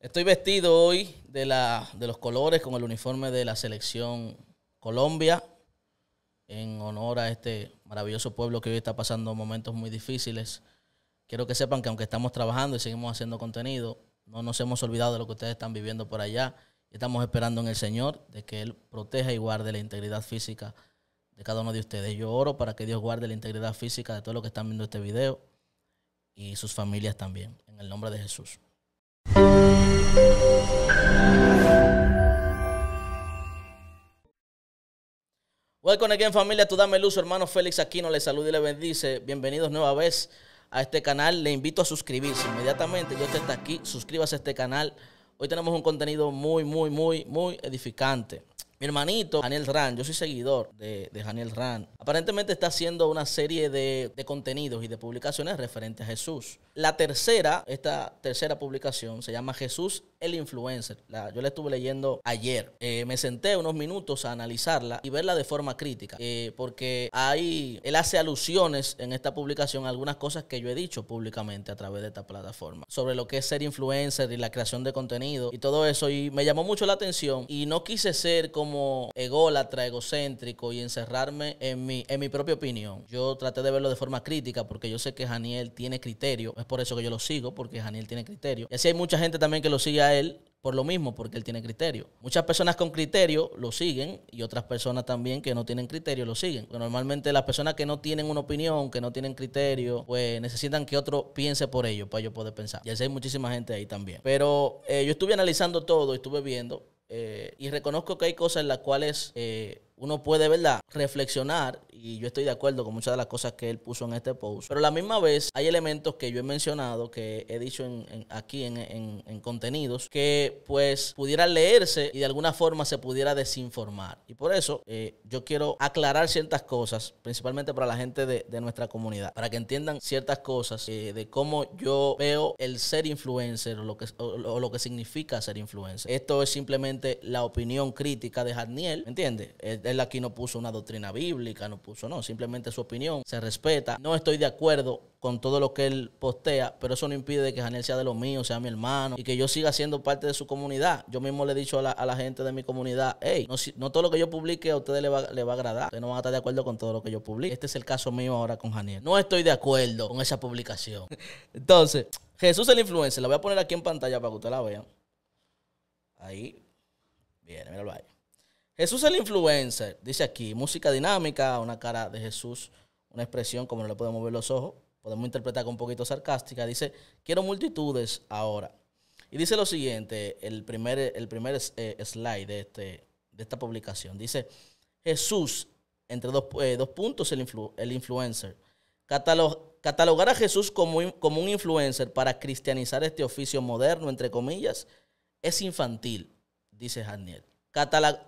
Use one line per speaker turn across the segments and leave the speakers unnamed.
Estoy vestido hoy de, la, de los colores con el uniforme de la selección Colombia en honor a este maravilloso pueblo que hoy está pasando momentos muy difíciles. Quiero que sepan que aunque estamos trabajando y seguimos haciendo contenido, no nos hemos olvidado de lo que ustedes están viviendo por allá. Estamos esperando en el Señor de que Él proteja y guarde la integridad física de cada uno de ustedes. Yo oro para que Dios guarde la integridad física de todos los que están viendo este video y sus familias también, en el nombre de Jesús. Welcome again familia, tú dame luz, hermano Félix Aquino le saluda y le bendice. Bienvenidos nueva vez a este canal. Le invito a suscribirse inmediatamente. yo estoy está aquí, suscríbase a este canal. Hoy tenemos un contenido muy, muy, muy, muy edificante. Mi hermanito, Daniel Ran, yo soy seguidor de, Daniel Ran, aparentemente está haciendo una serie de, de, contenidos y de publicaciones referentes a Jesús. La tercera, esta tercera publicación se llama Jesús el influencer. yo la estuve leyendo ayer. Eh, me senté unos minutos a analizarla y verla de forma crítica, eh, porque ahí él hace alusiones en esta publicación a algunas cosas que yo he dicho públicamente a través de esta plataforma sobre lo que es ser influencer y la creación de contenido y todo eso. Y me llamó mucho la atención y no quise ser como ególatra, egocéntrico y encerrarme en mi, en mi propia opinión. Yo traté de verlo de forma crítica porque yo sé que Janiel tiene criterio. Es por eso que yo lo sigo, porque Janiel tiene criterio. Y así hay mucha gente también que lo sigue a él por lo mismo, porque él tiene criterio. Muchas personas con criterio lo siguen y otras personas también que no tienen criterio lo siguen. normalmente las personas que no tienen una opinión, que no tienen criterio, pues necesitan que otro piense por ellos para yo poder pensar. Y así hay muchísima gente ahí también. Pero eh, yo estuve analizando todo, estuve viendo eh, y reconozco que hay cosas en las cuales... Eh, uno puede, ¿verdad?, reflexionar, y yo estoy de acuerdo con muchas de las cosas que él puso en este post, pero a la misma vez hay elementos que yo he mencionado, que he dicho aquí en, contenidos, que pues pudieran leerse y de alguna forma se pudiera desinformar. Y por eso eh, yo quiero aclarar ciertas cosas, principalmente para la gente de, nuestra comunidad, para que entiendan ciertas cosas eh, de cómo yo veo el ser influencer o lo, que, lo que significa ser influencer. Esto es simplemente la opinión crítica de ¿me ¿entiendes? Eh, él aquí no puso una doctrina bíblica, no puso, no, simplemente su opinión se respeta. No estoy de acuerdo con todo lo que él postea, pero eso no impide que Janiel sea de los míos, sea mi hermano y que yo siga siendo parte de su comunidad. Yo mismo le he dicho a la, gente de mi comunidad, hey, no, todo lo que yo publique a ustedes les va, a agradar. Ustedes no van a estar de acuerdo con todo lo que yo publique. Este es el caso mío ahora con Janiel. No estoy de acuerdo con esa publicación. Entonces, Jesús el influencer, la voy a poner aquí en pantalla para que usted la vean. Ahí. Viene, míralo ahí. Jesús el influencer, dice aquí, música dinámica, una cara de Jesús, una expresión como no le podemos ver los ojos, podemos interpretar con un poquito sarcástica, dice, quiero multitudes ahora. Y dice lo siguiente, el primer, el primer eh, slide de, este, de esta publicación, dice, Jesús, entre dos, eh, puntos, el, influencer, catalogar a Jesús como, como un influencer para cristianizar este oficio moderno, entre comillas, es infantil, dice Daniel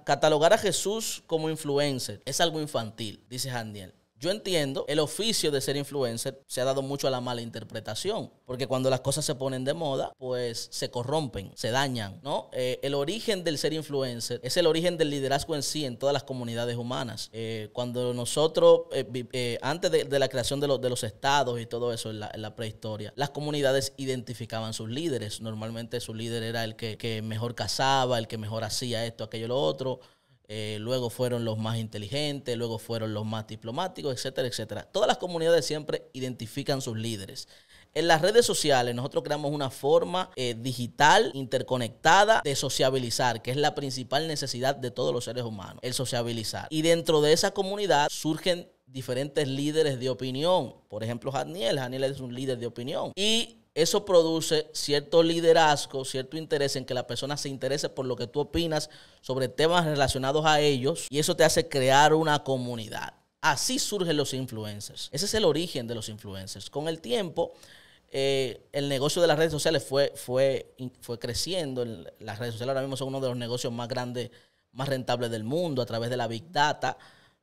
catalogar a Jesús como influencer es algo infantil, dice Daniel. Yo entiendo, el oficio de ser influencer se ha dado mucho a la mala interpretación, porque cuando las cosas se ponen de moda, pues se corrompen, se dañan, ¿no? Eh, el origen del ser influencer es el origen del liderazgo en sí en todas las comunidades humanas. Eh, cuando nosotros, eh, antes de, la creación de, de, los estados y todo eso en la, prehistoria, las comunidades identificaban sus líderes. Normalmente su líder era el que, que mejor cazaba, el que mejor hacía esto, aquello, lo otro. Eh, luego fueron los más inteligentes, luego fueron los más diplomáticos, etcétera, etcétera. Todas las comunidades siempre identifican sus líderes. En las redes sociales nosotros creamos una forma eh, digital, interconectada, de sociabilizar, que es la principal necesidad de todos los seres humanos, el sociabilizar. Y dentro de esa comunidad surgen diferentes líderes de opinión. Por ejemplo, Janiel. Janiel es un líder de opinión. Y eso produce cierto liderazgo, cierto interés en que la persona se interese por lo que tú opinas sobre temas relacionados a ellos y eso te hace crear una comunidad. Así surgen los influencers. Ese es el origen de los influencers. Con el tiempo, eh, el negocio de las redes sociales fue, fue, fue creciendo. Las redes sociales ahora mismo son uno de los negocios más grandes, más rentables del mundo a través de la Big Data.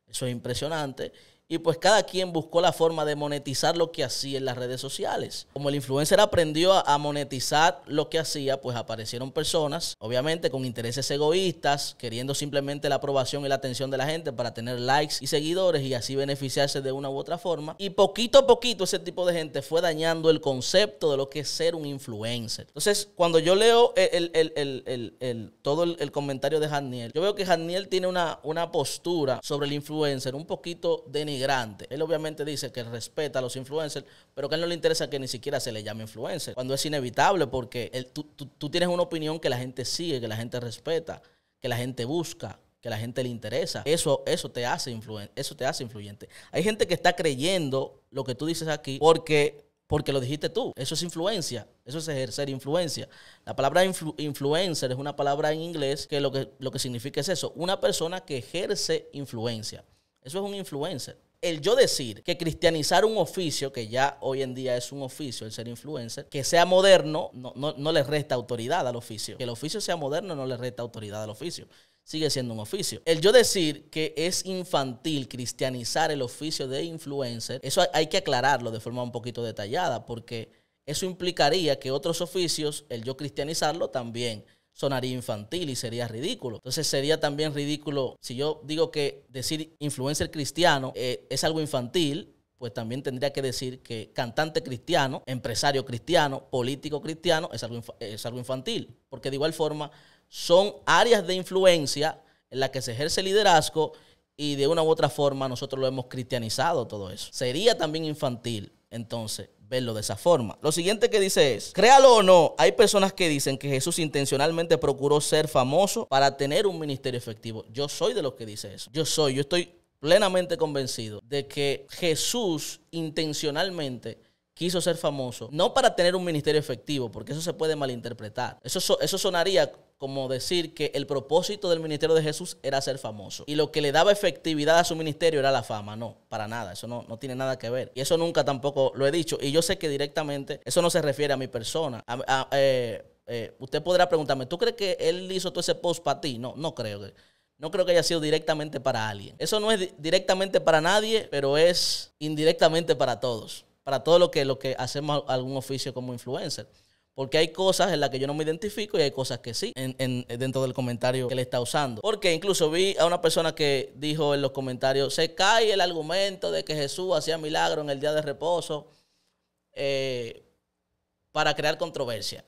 Eso es impresionante. Y pues cada quien buscó la forma de monetizar lo que hacía en las redes sociales. Como el influencer aprendió a monetizar lo que hacía, pues aparecieron personas, obviamente con intereses egoístas, queriendo simplemente la aprobación y la atención de la gente para tener likes y seguidores y así beneficiarse de una u otra forma. Y poquito a poquito ese tipo de gente fue dañando el concepto de lo que es ser un influencer. Entonces, cuando yo leo el, todo el, comentario de Janiel, yo veo que Janiel tiene una, una postura sobre el influencer un poquito nivel él obviamente dice que respeta a los influencers, pero que a él no le interesa que ni siquiera se le llame influencer, cuando es inevitable porque tú, tienes una opinión que la gente sigue, que la gente respeta, que la gente busca que la gente le interesa. Eso, eso, te hace influen eso te hace influyente. Hay gente que está creyendo lo que tú dices aquí porque, porque lo dijiste tú. Eso es influencia. Eso es ejercer influencia. La palabra influencer es una palabra en inglés que lo, que lo que significa es eso. Una persona que ejerce influencia. Eso es un influencer el yo decir que cristianizar un oficio, que ya hoy en día es un oficio, el ser influencer, que sea moderno, no, no, le resta autoridad al oficio. Que el oficio sea moderno no le resta autoridad al oficio. Sigue siendo un oficio. El yo decir que es infantil cristianizar el oficio de influencer, eso hay que aclararlo de forma un poquito detallada, porque eso implicaría que otros oficios, el yo cristianizarlo también sonaría infantil y sería ridículo. Entonces sería también ridículo si yo digo que decir influencer cristiano eh, es algo infantil pues también tendría que decir que cantante cristiano, empresario cristiano, político cristiano es algo, es algo infantil, porque de igual forma son áreas de influencia en las que se ejerce liderazgo y de una u otra forma nosotros lo hemos cristianizado todo eso. Sería también infantil entonces verlo de esa forma. Lo siguiente que dice es, créalo o no, hay personas que dicen que Jesús intencionalmente procuró ser famoso para tener un ministerio efectivo. Yo soy de los que dice eso. Yo soy, yo estoy plenamente convencido de que Jesús intencionalmente quiso ser famoso, no para tener un ministerio efectivo, porque eso se puede malinterpretar. Eso, eso sonaría como decir que el propósito del ministerio de Jesús era ser famoso. Y lo que le daba efectividad a su ministerio era la fama. No, para nada. Eso no, tiene nada que ver. Y eso nunca tampoco lo he dicho. Y yo sé que directamente eso no se refiere a mi persona. Eh, eh, usted podrá preguntarme, ¿tú crees que él hizo todo ese post para ti? No, no creo No creo que haya sido directamente para alguien. Eso no es directamente para nadie, pero es indirectamente para todos para todo lo que, lo que hacemos algún oficio como influencer. Porque hay cosas en las que yo no me identifico y hay cosas que sí, dentro del comentario que le está usando. Porque incluso vi a una persona que dijo en los comentarios, se cae el argumento de que Jesús hacía milagro en el día de reposo eh, para crear controversia.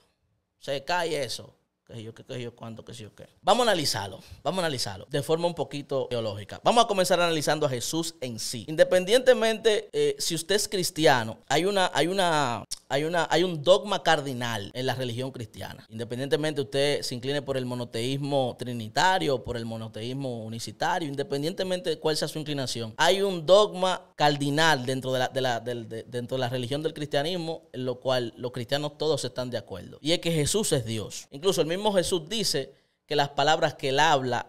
Se cae eso qué sé yo qué, yo cuánto, qué sé yo qué. Vamos a analizarlo, vamos a analizarlo de forma un poquito teológica. Vamos a comenzar analizando a Jesús en sí. Independientemente eh, si usted es cristiano, hay una, hay una, hay, una, hay un dogma cardinal en la religión cristiana. Independientemente usted se incline por el monoteísmo trinitario, por el monoteísmo unicitario, independientemente de cuál sea su inclinación, hay un dogma cardinal dentro de la, dentro de la religión del cristianismo en lo cual los cristianos todos están de acuerdo. Y es que Jesús es Dios. Incluso el mismo Jesús dice que las palabras que él habla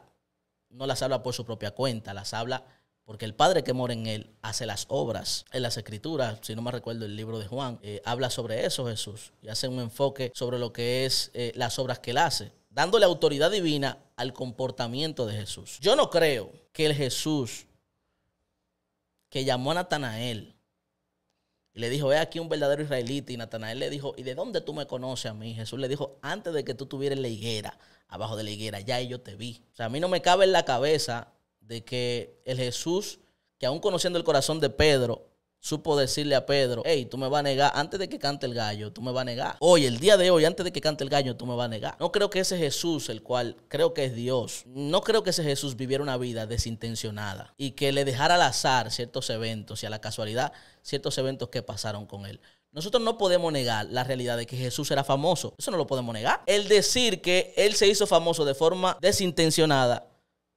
no las habla por su propia cuenta, las habla porque el Padre que mora en él hace las obras. En las Escrituras, si no me recuerdo el libro de Juan, eh, habla sobre eso Jesús y hace un enfoque sobre lo que es eh, las obras que él hace, dándole autoridad divina al comportamiento de Jesús. Yo no creo que el Jesús que llamó a Natanael y le dijo, he aquí un verdadero israelita. Y Natanael le dijo, ¿y de dónde tú me conoces a mí? Jesús le dijo, antes de que tú tuvieras la higuera, abajo de la higuera, ya yo te vi. O sea, a mí no me cabe en la cabeza de que el Jesús, que aún conociendo el corazón de Pedro, supo decirle a Pedro, hey, tú me vas a negar antes de que cante el gallo, tú me vas a negar. Hoy, el día de hoy, antes de que cante el gallo, tú me vas a negar. No creo que ese Jesús, el cual creo que es Dios, no creo que ese Jesús viviera una vida desintencionada y que le dejara al azar ciertos eventos y a la casualidad ciertos eventos que pasaron con él. Nosotros no podemos negar la realidad de que Jesús era famoso. Eso no lo podemos negar. El decir que él se hizo famoso de forma desintencionada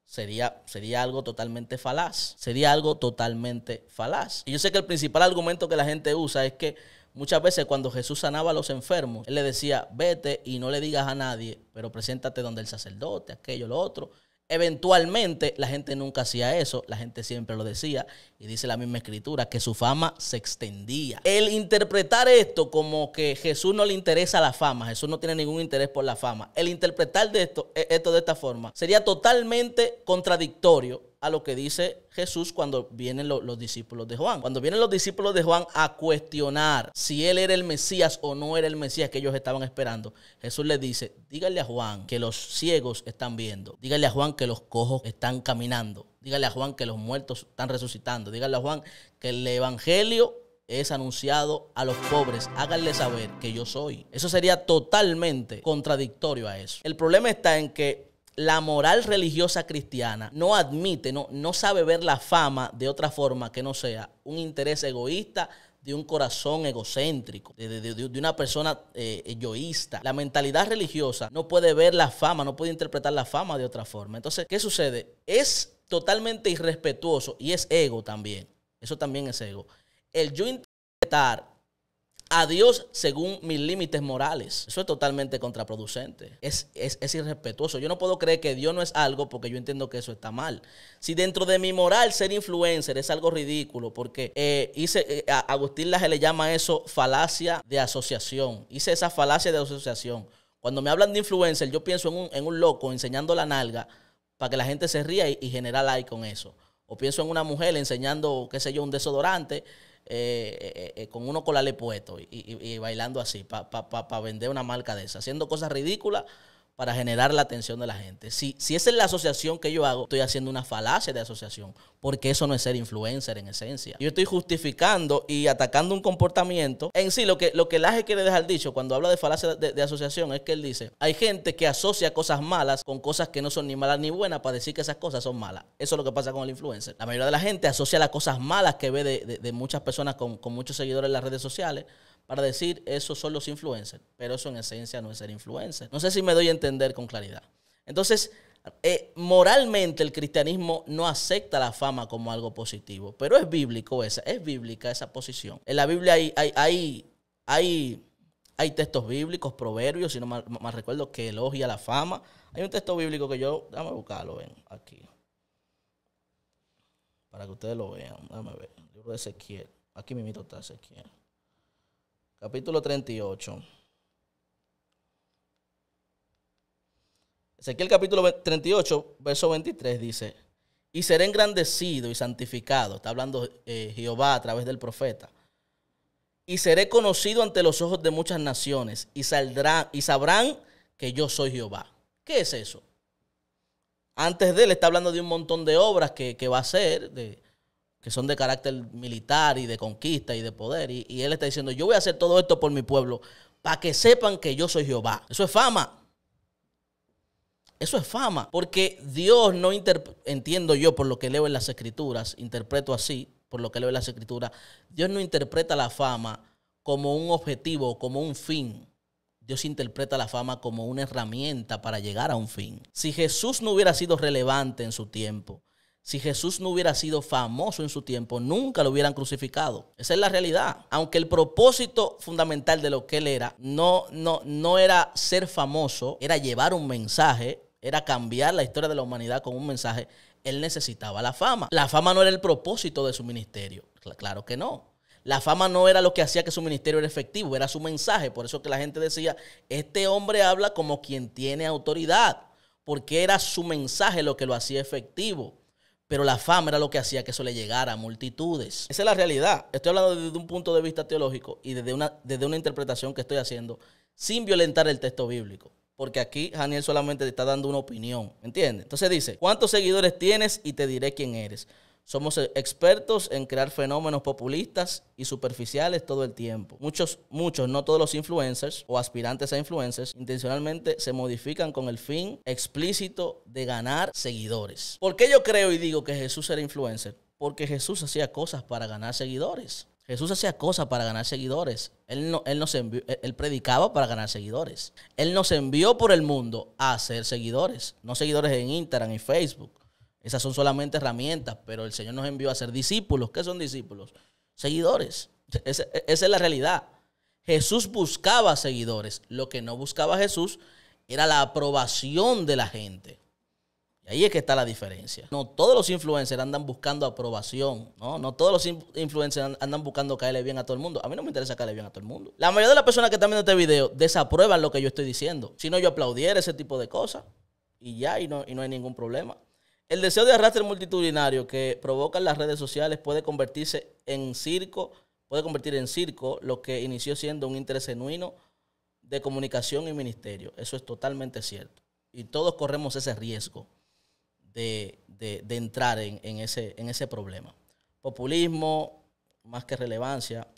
Sería, algo totalmente falaz. Sería algo totalmente falaz. Y yo sé que el principal argumento que la gente usa es que Muchas veces cuando Jesús sanaba a los enfermos, él le decía, vete y no le digas a nadie, pero preséntate donde el sacerdote, aquello, lo otro. Eventualmente la gente nunca hacía eso, la gente siempre lo decía y dice la misma escritura, que su fama se extendía. El interpretar esto como que Jesús no le interesa la fama, Jesús no tiene ningún interés por la fama, el interpretar de esto, e, esto de esta forma sería totalmente contradictorio a lo que dice Jesús cuando vienen los discípulos de Juan. Cuando vienen los discípulos de Juan a cuestionar si él era el Mesías o no era el Mesías que ellos estaban esperando, Jesús les dice, dígale a Juan que los ciegos están viendo, dígale a Juan que los cojos están caminando, dígale a Juan que los muertos están resucitando, dígale a Juan que el Evangelio es anunciado a los pobres. Háganle saber que yo soy. Eso sería totalmente contradictorio a eso. El problema está en que la moral religiosa cristiana no admite, no, no sabe ver la fama de otra forma que no sea un interés egoísta de un corazón egocéntrico, de, una persona eh, egoísta. La mentalidad religiosa no puede ver la fama, no puede interpretar la fama de otra forma. Entonces, ¿qué sucede? Es totalmente irrespetuoso y es ego también. Eso también es ego. El yo interpretar a Dios según mis límites morales. Eso es totalmente contraproducente. Es, irrespetuoso. Yo no puedo creer que Dios no es algo porque yo entiendo que eso está mal. Si dentro de mi moral ser influencer es algo ridículo, porque eh, hice, eh, Agustín Laje le llama eso falacia de asociación. Hice esa falacia de asociación. Cuando me hablan de influencer, yo pienso en un, loco enseñando la nalga para que la gente se ría y, y generar like con eso. O pienso en una mujer enseñando, qué sé yo, un desodorante eh, eh, eh, con uno colale puesto y, y, bailando así para vender una marca de esa, haciendo cosas ridículas para generar la atención de la gente. Si, esa es la asociación que yo hago, estoy haciendo una falacia de asociación, porque eso no es ser influencer en esencia. Yo estoy justificando y atacando un comportamiento. En sí, lo que, lo que Laje quiere dejar dicho cuando habla de falacia de, asociación es que él dice, hay gente que asocia cosas malas con cosas que no son ni malas ni buenas para decir que esas cosas son malas. Eso es lo que pasa con el influencer. La mayoría de la gente asocia las cosas malas que ve de, muchas personas con, con muchos seguidores en las redes sociales para decir, esos son los influencers, pero eso en esencia no es ser influencer. No sé si me doy a entender con claridad. Entonces, eh, moralmente el cristianismo no acepta la fama como algo positivo, pero es bíblico esa, es bíblica esa posición. En la Biblia hay, hay, hay, hay textos bíblicos, proverbios, si no mal, recuerdo, que elogia la fama. Hay un texto bíblico que yo, déjame buscarlo, ven, aquí. Para que ustedes lo vean, déjame ver. Libro de Ezequiel. Aquí mito está Ezequiel capítulo 38. Ezequiel capítulo 38, verso 23 dice, y seré engrandecido y santificado, está hablando eh, Jehová a través del profeta, y seré conocido ante los ojos de muchas naciones, y, saldrá, y sabrán que yo soy Jehová. ¿Qué es eso? Antes de él está hablando de un montón de obras que, que va a hacer, de, que son de carácter militar y de conquista y de poder. Y, él está diciendo, yo voy a hacer todo esto por mi pueblo, para que sepan que yo soy Jehová. Eso es fama. Eso es fama, porque Dios no entiendo yo por lo que leo en las escrituras, interpreto así, por lo que leo en las escrituras, Dios no interpreta la fama como un objetivo, como un fin. Dios interpreta la fama como una herramienta para llegar a un fin. Si Jesús no hubiera sido relevante en su tiempo, si Jesús no hubiera sido famoso en su tiempo, nunca lo hubieran crucificado. Esa es la realidad. Aunque el propósito fundamental de lo que él era no, no, no era ser famoso, era llevar un mensaje, era cambiar la historia de la humanidad con un mensaje. Él necesitaba la fama. La fama no era el propósito de su ministerio. Claro que no. La fama no era lo que hacía que su ministerio era efectivo, era su mensaje. Por eso que la gente decía, este hombre habla como quien tiene autoridad, porque era su mensaje lo que lo hacía efectivo. Pero la fama era lo que hacía que eso le llegara a multitudes. Esa es la realidad. Estoy hablando desde un punto de vista teológico y desde una, desde una interpretación que estoy haciendo sin violentar el texto bíblico. Porque aquí Daniel solamente te está dando una opinión, ¿entiendes? Entonces dice, ¿cuántos seguidores tienes y te diré quién eres? Somos e- expertos en crear fenómenos populistas y superficiales todo el tiempo. Muchos, muchos, no todos los influencers o aspirantes a influencers intencionalmente se modifican con el fin explícito de ganar seguidores. ¿Por qué yo creo y digo que Jesús era influencer? Porque Jesús hacía cosas para ganar seguidores. Jesús hacía cosas para ganar seguidores. Él, no, él, él predicaba para ganar seguidores. Él nos envió por el mundo a ser seguidores, no seguidores en Instagram y Facebook esas son solamente herramientas, pero el Señor nos envió a ser discípulos. ¿Qué son discípulos? Seguidores. Esa, es la realidad. Jesús buscaba seguidores. Lo que no buscaba Jesús era la aprobación de la gente. Y ahí es que está la diferencia. No todos los influencers andan buscando aprobación, ¿no? todos los influencers andan buscando caerle bien a todo el mundo. A mí no me interesa caerle bien a todo el mundo. La mayoría de las personas que están viendo este video desaprueban lo que yo estoy diciendo. Si no, yo aplaudiera ese tipo de cosas y ya, no, y no hay ningún problema. El deseo de arrastre multitudinario que provocan las redes sociales puede convertirse en circo, puede convertir en circo lo que inició siendo un interés genuino de comunicación y ministerio. Eso es totalmente cierto. Y todos corremos ese riesgo de, entrar ese, en ese problema. Populismo, más que relevancia,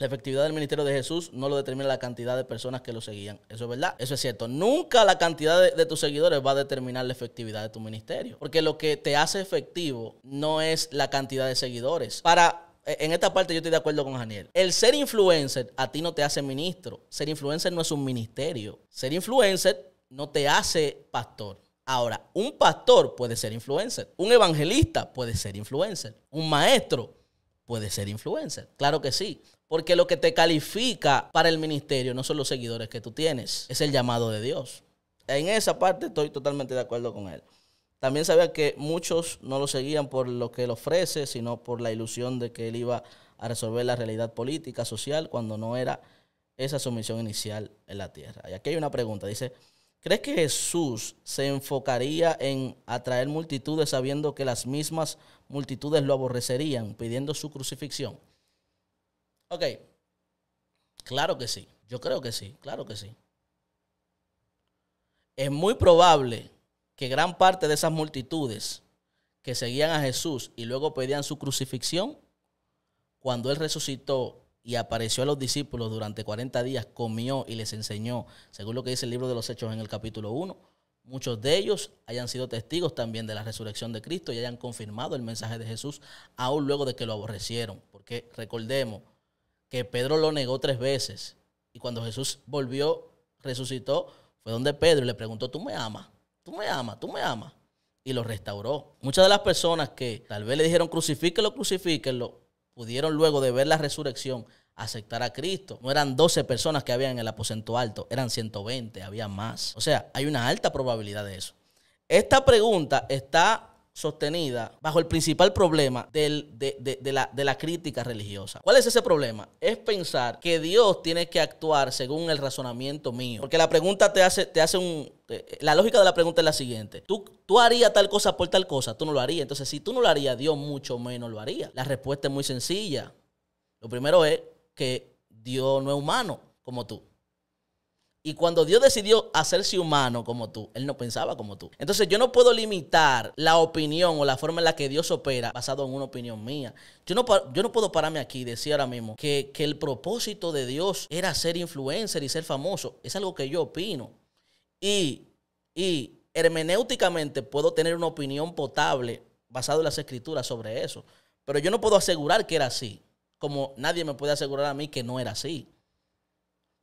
la efectividad del ministerio de Jesús no lo determina la cantidad de personas que lo seguían. Eso es verdad, eso es cierto. Nunca la cantidad de, tus seguidores va a determinar la efectividad de tu ministerio. Porque lo que te hace efectivo no es la cantidad de seguidores. Para... E, en esta parte yo estoy de acuerdo con Daniel. El ser influencer a ti no te hace ministro. Ser influencer no es un ministerio. Ser influencer no te hace pastor. Ahora, un pastor puede ser influencer. Un evangelista puede ser influencer. Un maestro puede ser influencer. Claro que sí. Porque lo que te califica para el ministerio no son los seguidores que tú tienes, es el llamado de Dios. En esa parte estoy totalmente de acuerdo con él. También sabía que muchos no lo seguían por lo que él ofrece, sino por la ilusión de que él iba a resolver la realidad política, social, cuando no era esa su misión inicial en la tierra. Y aquí hay una pregunta, dice, ¿crees que Jesús se enfocaría en atraer multitudes sabiendo que las mismas multitudes lo aborrecerían, pidiendo su crucifixión? Ok. Claro que sí. Yo creo que sí. Claro que sí. Es muy probable que gran parte de esas multitudes que seguían a Jesús y luego pedían su crucifixión, cuando Él resucitó y apareció a los discípulos durante 40 días, comió y les enseñó, según lo que dice el libro de los Hechos en el capítulo 1, muchos de ellos hayan sido testigos también de la resurrección de Cristo y hayan confirmado el mensaje de Jesús, aún luego de que lo aborrecieron. Porque recordemos, que Pedro lo negó tres veces. Y cuando Jesús volvió, resucitó, fue donde Pedro le preguntó, ¿tú me amas? ¿Tú me amas? ¿Tú me amas? Y lo restauró. Muchas de las personas que tal vez le dijeron, crucifíquelo, crucifíquelo, pudieron luego de ver la resurrección aceptar a Cristo. No eran 12 personas que habían en el aposento alto, eran 120, había más. O sea, hay una alta probabilidad de eso. Esta pregunta está sostenida bajo el principal problema de, la, crítica religiosa. ¿Cuál es ese problema? Es pensar que Dios tiene que actuar según el razonamiento mío. Porque la pregunta te hace, te hace un... Eh, eh, la lógica de la pregunta es la siguiente. ¿Tú, tú harías tal cosa por tal cosa, tú no lo harías. Entonces, si tú no lo harías, Dios mucho menos lo haría. La respuesta es muy sencilla. Lo primero es que Dios no es humano como tú. Y cuando Dios decidió hacerse humano como tú, Él no pensaba como tú. Entonces yo no puedo limitar la opinión o la forma en la que Dios opera basado en una opinión mía. Yo no, yo no puedo pararme aquí y decir ahora mismo que, el propósito de Dios era ser influencer y ser famoso. Es algo que yo opino. Y, y hermenéuticamente puedo tener una opinión potable basado en las escrituras sobre eso. Pero yo no puedo asegurar que era así, como nadie me puede asegurar a mí que no era así.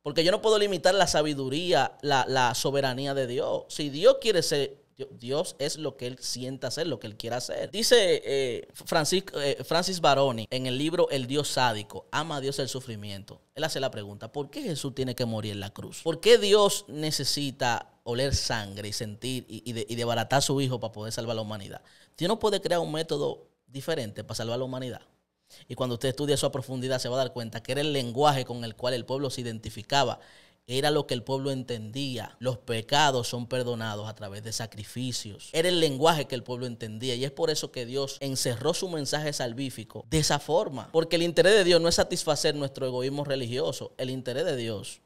Porque yo no puedo limitar la sabiduría, la, soberanía de Dios. Si Dios quiere ser Dios es lo que él sienta hacer, lo que él quiera hacer. Dice eh, eh, Francis, Baroni en el libro El Dios sádico, ama a Dios el sufrimiento. Él hace la pregunta, ¿por qué Jesús tiene que morir en la cruz? ¿Por qué Dios necesita oler sangre y sentir y, y debaratar a su hijo para poder salvar a la humanidad? Dios no puede crear un método diferente para salvar a la humanidad. Y cuando usted estudia eso a profundidad se va a dar cuenta que era el lenguaje con el cual el pueblo se identificaba, era lo que el pueblo entendía. Los pecados son perdonados a través de sacrificios. Era el lenguaje que el pueblo entendía y es por eso que Dios encerró su mensaje salvífico de esa forma. Porque el interés de Dios no es satisfacer nuestro egoísmo religioso, el interés de Dios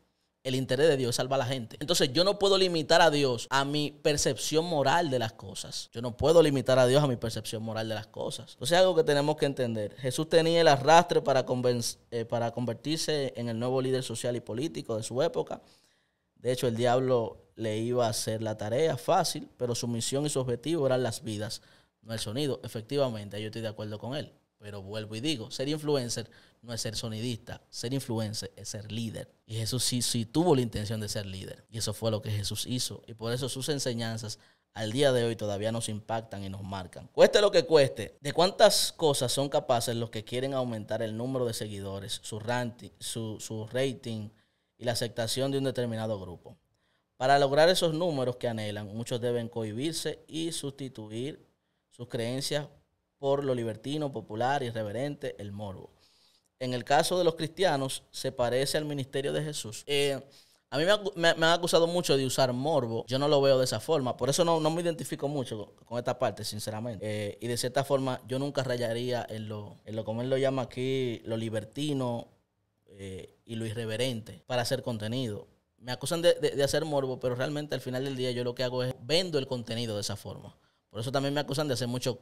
el interés de Dios salva a la gente. Entonces yo no puedo limitar a Dios a mi percepción moral de las cosas. Yo no puedo limitar a Dios a mi percepción moral de las cosas. Entonces es algo que tenemos que entender. Jesús tenía el arrastre para, eh, para convertirse en el nuevo líder social y político de su época. De hecho, el diablo le iba a hacer la tarea fácil, pero su misión y su objetivo eran las vidas, no el sonido. Efectivamente, yo estoy de acuerdo con él. Pero vuelvo y digo, ser influencer no es ser sonidista, ser influencer es ser líder. Y Jesús sí, sí tuvo la intención de ser líder. Y eso fue lo que Jesús hizo. Y por eso sus enseñanzas al día de hoy todavía nos impactan y nos marcan. Cueste lo que cueste, de cuántas cosas son capaces los que quieren aumentar el número de seguidores, su, ranting, su, su rating y la aceptación de un determinado grupo. Para lograr esos números que anhelan, muchos deben cohibirse y sustituir sus creencias por lo libertino, popular, irreverente, el morbo. En el caso de los cristianos, se parece al ministerio de Jesús. Eh, a mí me, han acusado mucho de usar morbo. Yo no lo veo de esa forma. Por eso no, me identifico mucho con, esta parte, sinceramente. Eh, y de cierta forma, yo nunca rayaría en lo, en lo como él lo llama aquí, lo libertino eh, y lo irreverente para hacer contenido. Me acusan de, hacer morbo, pero realmente al final del día yo lo que hago es vendo el contenido de esa forma. Por eso también me acusan de hacer mucho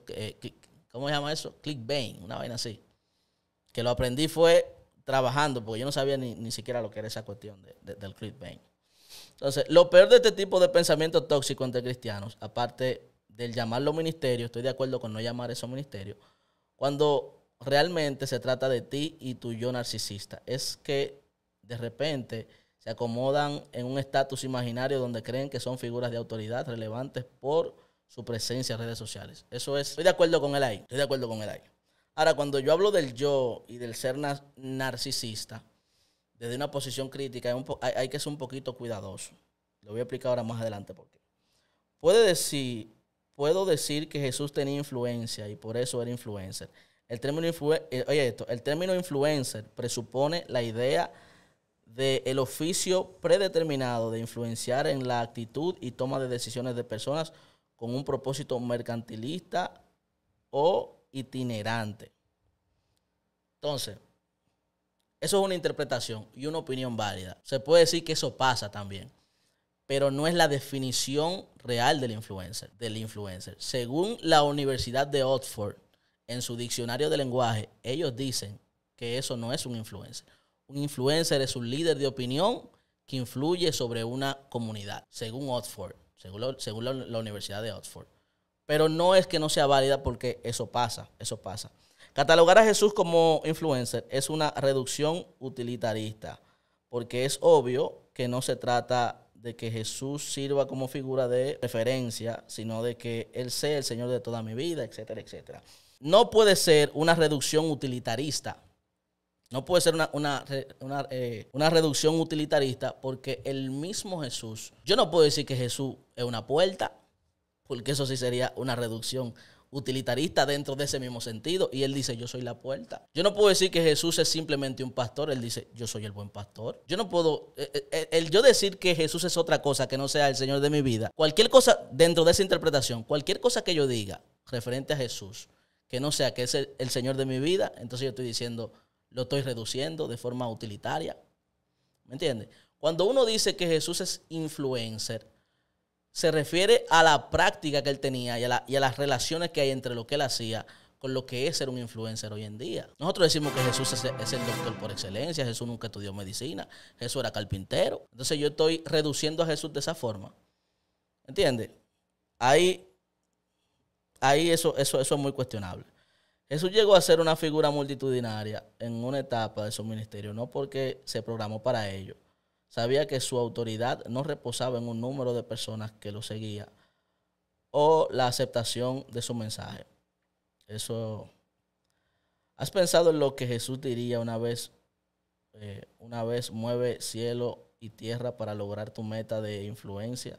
¿cómo se llama eso? Clickbait, una vaina así. Que lo aprendí fue trabajando, porque yo no sabía ni, ni siquiera lo que era esa cuestión del clickbait. Entonces, lo peor de este tipo de pensamiento tóxico entre cristianos, aparte del llamarlo ministerio, estoy de acuerdo con no llamar eso ministerio, cuando realmente se trata de ti y tu yo narcisista, es que de repente se acomodan en un estatus imaginario donde creen que son figuras de autoridad relevantes por su presencia en redes sociales. Eso es, estoy de acuerdo con el ahí, estoy de acuerdo con él ahí. Ahora, cuando yo hablo del yo y del ser narcisista, desde una posición crítica, hay, que ser un poquito cuidadoso. Lo voy a explicar ahora más adelante por qué. Puede decir, puedo decir que Jesús tenía influencia y por eso era influencer. El término, eh, el término influencer presupone la idea del oficio predeterminado de influenciar en la actitud y toma de decisiones de personas con un propósito mercantilista o itinerante. Entonces, eso es una interpretación y una opinión válida. Se puede decir que eso pasa también, pero no es la definición real del influencer. Del influencer. Según la Universidad de Oxford, en su diccionario de lenguaje, ellos dicen que eso no es un influencer. Un influencer es un líder de opinión que influye sobre una comunidad, según Oxford según, la, la Universidad de Oxford. Pero no es que no sea válida porque eso pasa, eso pasa. Catalogar a Jesús como influencer es una reducción utilitarista, porque es obvio que no se trata de que Jesús sirva como figura de referencia, sino de que Él sea el Señor de toda mi vida, etcétera, etcétera. No puede ser una reducción utilitarista, no puede ser una, eh, una, reducción utilitarista porque el mismo Jesús, yo no puedo decir que Jesús es una puerta, porque eso sí sería una reducción utilitarista dentro de ese mismo sentido. Y él dice, yo soy la puerta. Yo no puedo decir que Jesús es simplemente un pastor, él dice, yo soy el buen pastor. Yo no puedo, eh, eh, el yo decir que Jesús es otra cosa que no sea el Señor de mi vida, cualquier cosa dentro de esa interpretación, cualquier cosa que yo diga referente a Jesús, que no sea que es el Señor de mi vida, entonces yo estoy diciendo, lo estoy reduciendo de forma utilitaria. ¿Me entiendes? Cuando uno dice que Jesús es influencer, se refiere a la práctica que él tenía y a, las relaciones que hay entre lo que él hacía con lo que es ser un influencer hoy en día. Nosotros decimos que Jesús es, el doctor por excelencia, Jesús nunca estudió medicina, Jesús era carpintero. Entonces yo estoy reduciendo a Jesús de esa forma. ¿Entiendes? Ahí, ahí eso, eso es muy cuestionable. Jesús llegó a ser una figura multitudinaria en una etapa de su ministerio, no porque se programó para ello. Sabía que su autoridad no reposaba en un número de personas que lo seguía o la aceptación de su mensaje. Eso. ¿Has pensado en lo que Jesús diría una vez? Eh, una vez mueve cielo y tierra para lograr tu meta de influencia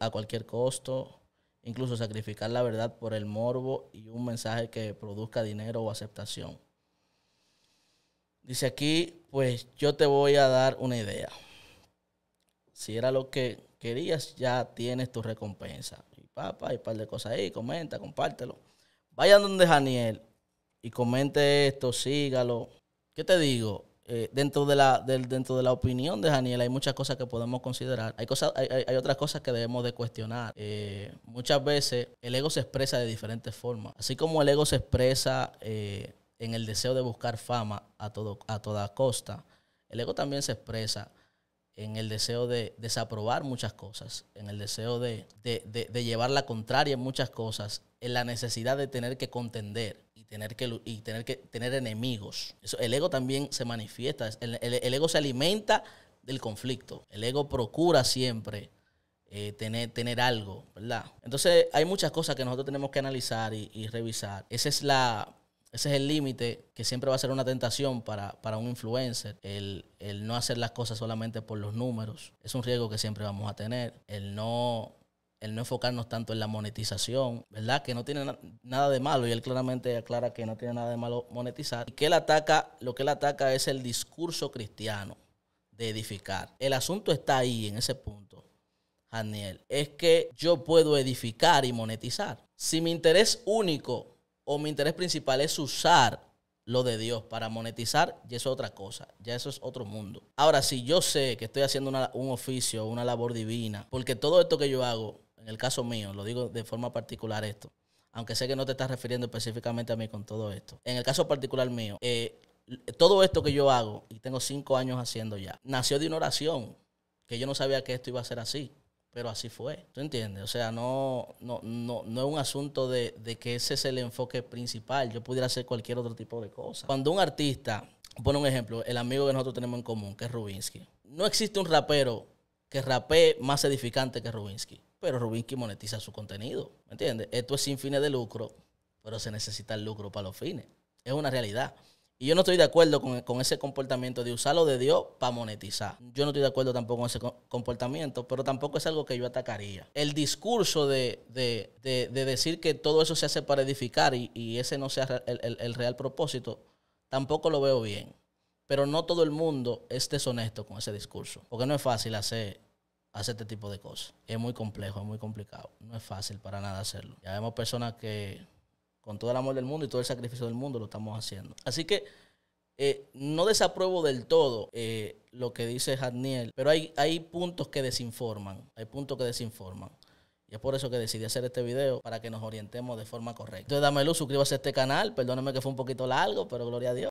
a cualquier costo incluso sacrificar la verdad por el morbo y un mensaje que produzca dinero o aceptación. Dice aquí, pues yo te voy a dar una idea. Si era lo que querías, ya tienes tu recompensa. Y papá, hay un par de cosas ahí, comenta, compártelo. Vayan donde Daniel y comente esto, sígalo. ¿Qué te digo? Eh, dentro, de la, dentro de la opinión de Daniel hay muchas cosas que podemos considerar. Hay, cosas, hay, otras cosas que debemos de cuestionar. Eh, muchas veces el ego se expresa de diferentes formas. Así como el ego se expresa eh, en el deseo de buscar fama a, a toda costa, el ego también se expresa en el deseo de desaprobar muchas cosas, en el deseo de llevar la contraria en muchas cosas, en la necesidad de tener que contender tener que, y tener que tener enemigos. el ego también se manifiesta, el, ego se alimenta del conflicto, el ego procura siempre eh, tener, tener algo, ¿verdad? Entonces hay muchas cosas que nosotros tenemos que analizar y, revisar. Esa es la, ese es el límite que siempre va a ser una tentación para, para un influencer, el, el, no hacer las cosas solamente por los números. Es un riesgo que siempre vamos a tener. El no el no enfocarnos tanto en la monetización, ¿verdad? Que no tiene nada de malo y él claramente aclara que no tiene nada de malo monetizar. Y que él ataca, lo que él ataca es el discurso cristiano de edificar. El asunto está ahí, en ese punto, Daniel. Es que yo puedo edificar y monetizar. Si mi interés único o mi interés principal es usar lo de Dios para monetizar, ya es otra cosa, ya eso es otro mundo. Ahora, si yo sé que estoy haciendo un oficio, una labor divina, porque todo esto que yo hago en el caso mío, lo digo de forma particular esto, aunque sé que no te estás refiriendo específicamente a mí con todo esto. En el caso particular mío, eh, todo esto que yo hago, y tengo cinco años haciendo ya, nació de una oración, que yo no sabía que esto iba a ser así, pero así fue. ¿Tú entiendes? O sea, no, no, no, es un asunto de, que ese es el enfoque principal. Yo pudiera hacer cualquier otro tipo de cosa. Cuando un artista, pone un ejemplo, el amigo que nosotros tenemos en común, que es Rubinsky, no existe un rapero que rapee más edificante que Rubinsky pero Rubinsky monetiza su contenido. ¿Me entiendes? Esto es sin fines de lucro, pero se necesita el lucro para los fines. Es una realidad. Y yo no estoy de acuerdo con, ese comportamiento de usarlo de Dios para monetizar. Yo no estoy de acuerdo tampoco con ese comportamiento, pero tampoco es algo que yo atacaría. El discurso de, decir que todo eso se hace para edificar y, ese no sea el, el real propósito, tampoco lo veo bien. Pero no todo el mundo es deshonesto con ese discurso, porque no es fácil hacer hace este tipo de cosas. Es muy complejo, es muy complicado. No es fácil para nada hacerlo. Ya vemos personas que con todo el amor del mundo y todo el sacrificio del mundo lo estamos haciendo. Así que eh, no desapruebo del todo eh, lo que dice Jadniel, pero hay, hay puntos que desinforman. Hay puntos que desinforman. Y es por eso que decidí hacer este video, para que nos orientemos de forma correcta. Entonces, dame luz, suscríbase a este canal. Perdóname que fue un poquito largo, pero gloria a Dios.